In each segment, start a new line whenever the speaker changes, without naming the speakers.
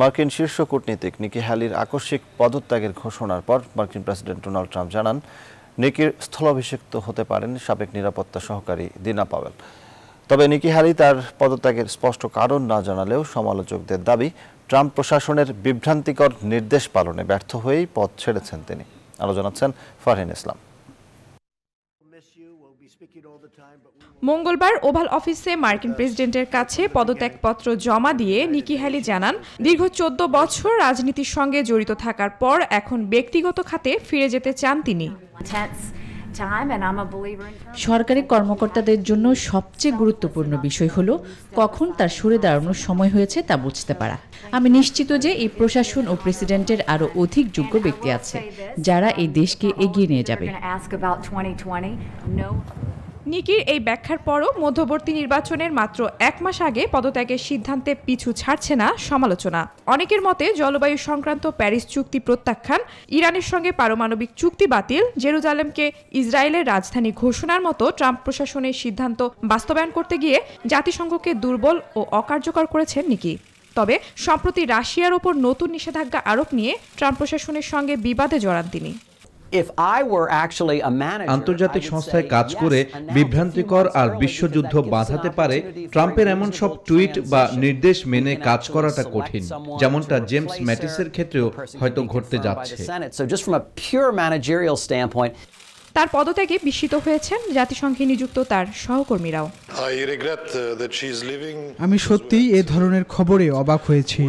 মার্কিন শীর্ষ কূটনীতিক নিকি হ্যালির আকস্মিক পদত্যাগের ঘোষণার পর মার্কিন প্রেসিডেন্ট ডোনাল্ড ট্রাম্প জানান নিকির স্থলাভিষিক্ত হতে পারেন সাবেক নিরাপত্তা সহকারী দিনা পাওয়েল তবে নিকি হ্যালি তার পদত্যাগের স্পষ্ট কারণ না জানালেও সমালোচকদের দাবি ট্রাম্প প্রশাসনের বিভ্রান্তিকর নির্দেশ পালনে ব্যর্থ হয়েই পদ ছেড়েছেন তিনি আরও জানাচ্ছেন ফারহিন ইসলাম
মঙ্গলবার ওভাল অফিসে মার্কিন প্রেসিডেন্টের কাছে পদত্যাগপত্র জমা দিয়ে নিকি হ্যালি জানান দীর্ঘ চোদ্দ বছর রাজনীতির সঙ্গে জড়িত থাকার পর এখন ব্যক্তিগত খাতে ফিরে যেতে চান তিনি সরকারি কর্মকর্তাদের জন্য সবচেয়ে গুরুত্বপূর্ণ বিষয় হল কখন তার সরে দাঁড়ানোর সময় হয়েছে তা বুঝতে পারা আমি নিশ্চিত যে এই প্রশাসন ও প্রেসিডেন্টের আরও অধিক যোগ্য ব্যক্তি আছে যারা এই দেশকে এগিয়ে নিয়ে যাবে নিকির এই ব্যাখ্যার পরও মধ্যবর্তী নির্বাচনের মাত্র এক মাস আগে পদত্যাগের সিদ্ধান্তে পিছু ছাড়ছে না সমালোচনা অনেকের মতে জলবায়ু সংক্রান্ত প্যারিস চুক্তি প্রত্যাখ্যান ইরানের সঙ্গে পারমাণবিক চুক্তি বাতিল জেরুজালেমকে ইসরায়েলের রাজধানী ঘোষণার মতো ট্রাম্প প্রশাসনের সিদ্ধান্ত বাস্তবায়ন করতে গিয়ে জাতিসংঘকে দুর্বল ও অকার্যকর করেছেন নিকি তবে সম্প্রতি রাশিয়ার ওপর নতুন নিষেধাজ্ঞা আরোপ নিয়ে ট্রাম্প প্রশাসনের সঙ্গে বিবাদে জড়ান তিনি
আন্তর্জাতিক সংস্থায় কাজ করে বিভ্রান্তিকর আর বিশ্বযুদ্ধ বাঁধাতে পারে ট্রাম্পের এমন সব টুইট বা নির্দেশ মেনে কাজ করাটা কঠিন যেমনটা জেমস ম্যাটিসের ক্ষেত্রেও হয়তো ঘটতে যাচ্ছে
তার পদত্যাগে বিস্মিত হয়েছেন জাতিসংঘে নিযুক্ত তার সহকর্মীরাও
uh, আমি সত্যি এ ধরনের খবরে অবাক হয়েছি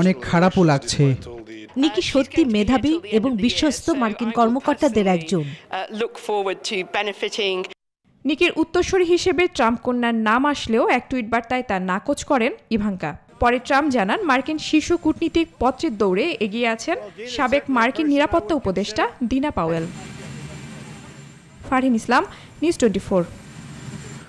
অনেক খারাপও লাগছে
নিকি সত্যি মেধাবী এবং বিশ্বস্ত মার্কিন কর্মকর্তাদের একজন নিকির উত্তরসরি হিসেবে ট্রাম্প কন্যার নাম আসলেও এক টুইট বার্তায় তা নাকচ করেন ইভাঙ্কা পরে ট্রাম্প জানান মার্কিন শীর্ষ কূটনীতিক পত্রের দৌড়ে এগিয়ে আছেন সাবেক মার্কিন নিরাপত্তা উপদেষ্টা Dina Powell Farin Islam news twenty